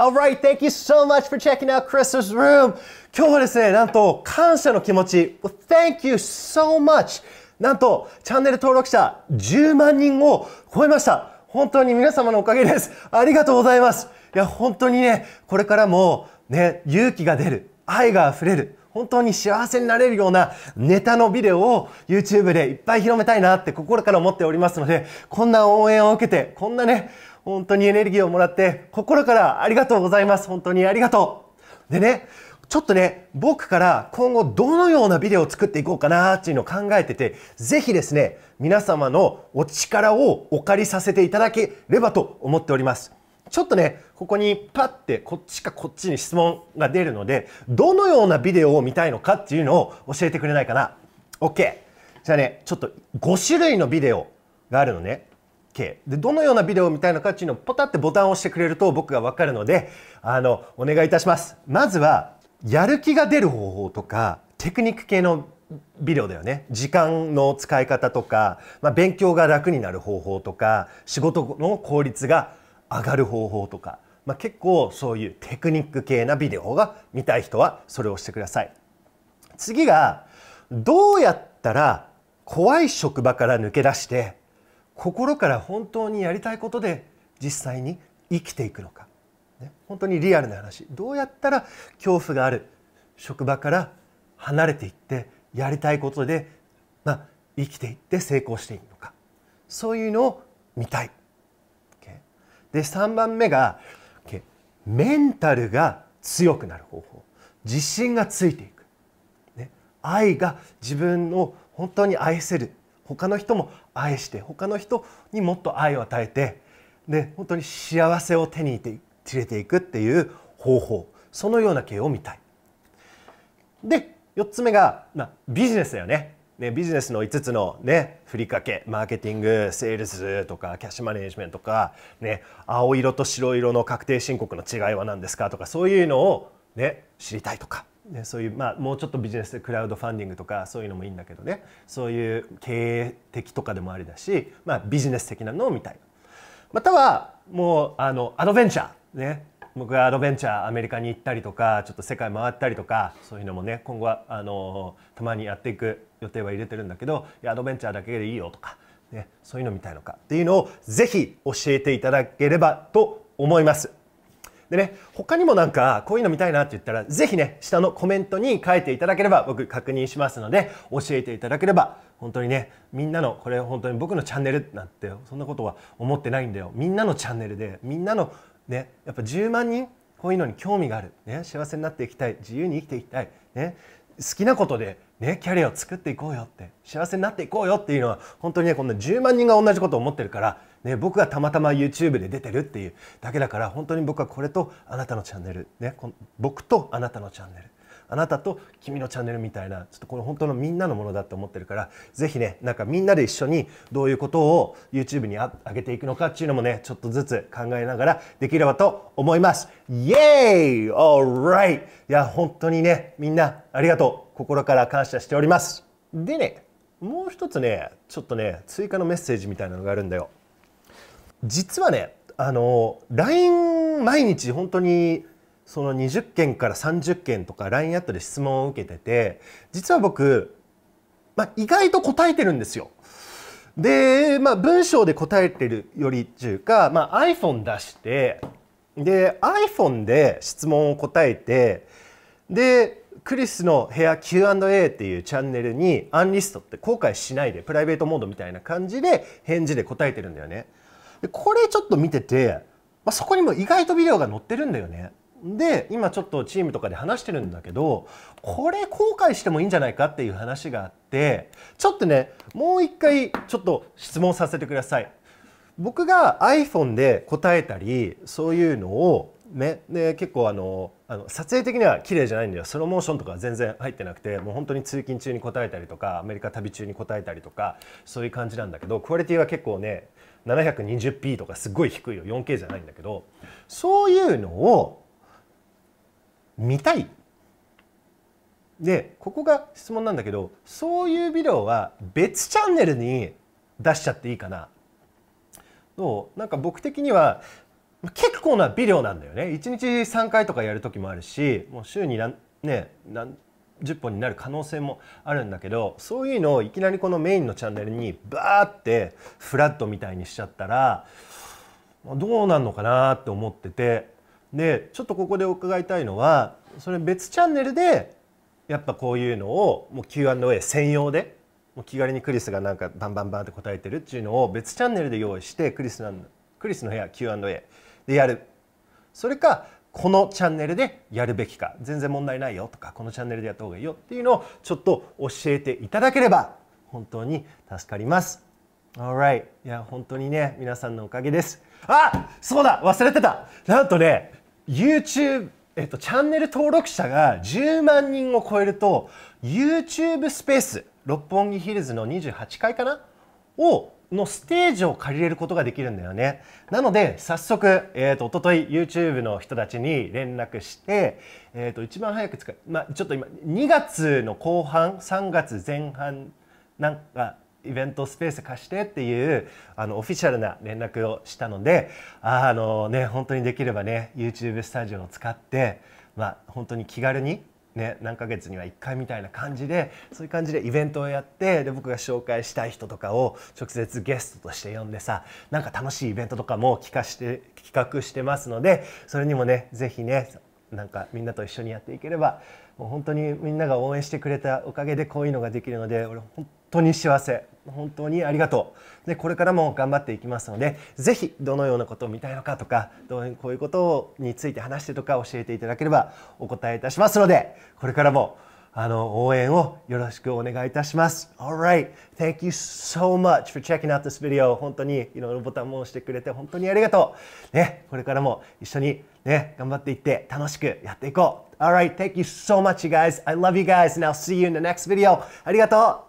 Alright, thank you so much for checking out Chris's room. 今日はですね、なんと感謝の気持ち、well, Thank you so much. なんとチャンネル登録者10万人を超えました。本当に皆様のおかげです。ありがとうございます。いや、本当にね、これからもね、勇気が出る、愛が溢れる、本当に幸せになれるようなネタのビデオを YouTube でいっぱい広めたいなって心から思っておりますので、こんな応援を受けて、こんなね、本当にエネルギーをもらって心からありがとうございます。本当にありがとう。でね、ちょっとね、僕から今後どのようなビデオを作っていこうかなっていうのを考えてて、ぜひですね、皆様のお力をお借りさせていただければと思っております。ちょっとね、ここにパッてこっちかこっちに質問が出るので、どのようなビデオを見たいのかっていうのを教えてくれないかな。OK。じゃあね、ちょっと5種類のビデオがあるのね。でどのようなビデオを見たいのかっていうのをポタってボタンを押してくれると僕が分かるのであのお願いいたしますまずはやる気が出る方法とかテクニック系のビデオだよね時間の使い方とか、まあ、勉強が楽になる方法とか仕事の効率が上がる方法とか、まあ、結構そういうテクニック系なビデオが見たい人はそれをしてください次がどうやったら怖い職場から抜け出して心から本当にやりたいことで実際に生きていくのか、ね、本当にリアルな話どうやったら恐怖がある職場から離れていってやりたいことで、まあ、生きていって成功していくのかそういうのを見たい。で3番目がメンタルが強くなる方法自信がついていく、ね、愛が自分を本当に愛せる他の人も愛して他の人にもっと愛を与えてで本当に幸せを手に入れていくっていう方法そのような系を見たい。で4つ目が、まあ、ビジネスだよね。ね、ビジネスの5つの、ね、ふりかけマーケティングセールスとかキャッシュマネジメントとか、ね、青色と白色の確定申告の違いは何ですかとかそういうのを、ね、知りたいとかね、そういう、まあ、もうちょっとビジネスでクラウドファンディングとかそういうのもいいんだけどねそういう経営的とかでもありだし、まあ、ビジネス的なのみたいなまたはもうあのアドベンチャーね僕がアドベンチャーアメリカに行ったりとかちょっと世界回ったりとかそういうのもね今後はあのたまにやっていく予定は入れてるんだけどいやアドベンチャーだけでいいよとか、ね、そういうのみたいのかっていうのをぜひ教えていただければと思います。でね、他にもなんか、こういうの見たいなって言ったら、ぜひね、下のコメントに書いていただければ、僕確認しますので、教えていただければ、本当にね、みんなの、これ本当に僕のチャンネルなんて、そんなことは思ってないんだよ。みんなのチャンネルで、みんなの、ね、やっぱ10万人、こういうのに興味がある。ね、幸せになっていきたい。自由に生きていきたい。ね、好きなことでね、キャリアを作っていこうよって幸せになっていこうよっていうのは本当にねこんな10万人が同じことを思ってるから、ね、僕がたまたま YouTube で出てるっていうだけだから本当に僕はこれとあなたのチャンネル、ね、僕とあなたのチャンネルあなたと君のチャンネルみたいなちょっとこれ本当のみんなのものだと思ってるからぜひねなんかみんなで一緒にどういうことを YouTube に上げていくのかっていうのもねちょっとずつ考えながらできればと思いますイエーイ !Alright! いや本当にねみんなありがとう心から感謝しておりますでねもう一つねちょっとね追加のメッセージみたいなのがあるんだよ実はねあの LINE 毎日本当にその20件から30件とか LINE アットで質問を受けてて実は僕、まあ、意外と答えてるんですよ。で、まあ、文章で答えてるよりっていうか、まあ、iPhone 出してで iPhone で質問を答えてでクリスの部屋 Q&A っていうチャンネルにアンリストって後悔しないでプライベートモードみたいな感じで返事で答えてるんだよね。でこれちょっと見てて、まあ、そこにも意外とビデオが載ってるんだよね。で今ちょっとチームとかで話してるんだけどこれ後悔してもいいんじゃないかっていう話があってちょっとねもう一回ちょっと質問させてください僕が iPhone で答えたりそういうのをね、で結構あのあの撮影的には綺麗じゃないんだよスローモーションとか全然入ってなくてもう本当に通勤中に答えたりとかアメリカ旅中に答えたりとかそういう感じなんだけどクオリティは結構ね 720p とかすごい低いよ 4K じゃないんだけどそういうのを見たいでここが質問なんだけどそういうビデオは別チャンネルに出しちゃっていいかなうなんか僕的には結構なビデオなんだよね1日3回とかやる時もあるしもう週に何,、ね、何十本になる可能性もあるんだけどそういうのをいきなりこのメインのチャンネルにバーってフラットみたいにしちゃったらどうなんのかなって思っててでちょっとここで伺いたいのはそれ別チャンネルでやっぱこういうのをもう Q&A 専用でもう気軽にクリスがなんかバンバンバンって答えてるっていうのを別チャンネルで用意してクリスなんクリスの部屋 Q&A でやるそれかこのチャンネルでやるべきか全然問題ないよとかこのチャンネルでやった方がいいよっていうのをちょっと教えていただければ本当に助かります。Alright いや本当にね皆さんのおかげです。あそうだ忘れてたなんとね YouTube、えっと、チャンネル登録者が10万人を超えると YouTube スペース六本木ヒルズの28階かなをのステージを借りれることができるんだよね。なので早速、えーと、と一昨日 YouTube の人たちに連絡して、えーと、と一番早く使う、まあ、ちょっと今2月の後半3月前半なんかイベントスペース貸してっていうあのオフィシャルな連絡をしたのであの、ね、本当にできればね YouTube スタジオを使って、まあ、本当に気軽に、ね、何ヶ月には1回みたいな感じでそういう感じでイベントをやってで僕が紹介したい人とかを直接ゲストとして呼んでさなんか楽しいイベントとかも企画して企画してますのでそれにもね是非ねなんかみんなと一緒にやっていければもう本当にみんなが応援してくれたおかげでこういうのができるので俺本当に幸せ本当にありがとうでこれからも頑張っていきますのでぜひどのようなことを見たいのかとかどうこういうことについて話してとか教えていただければお答えいたしますのでこれからもあの応援をよろしくお願いいたします。Alright, thank you so much for checking out this video. 本当にいろいろボタンを押してくれて本当にありがとう。ね、これからも一緒にね、頑張っていって楽しくやっていこう。Alright, thank you so much, you guys. I love you guys, and I'll see you in the next video. ありがとう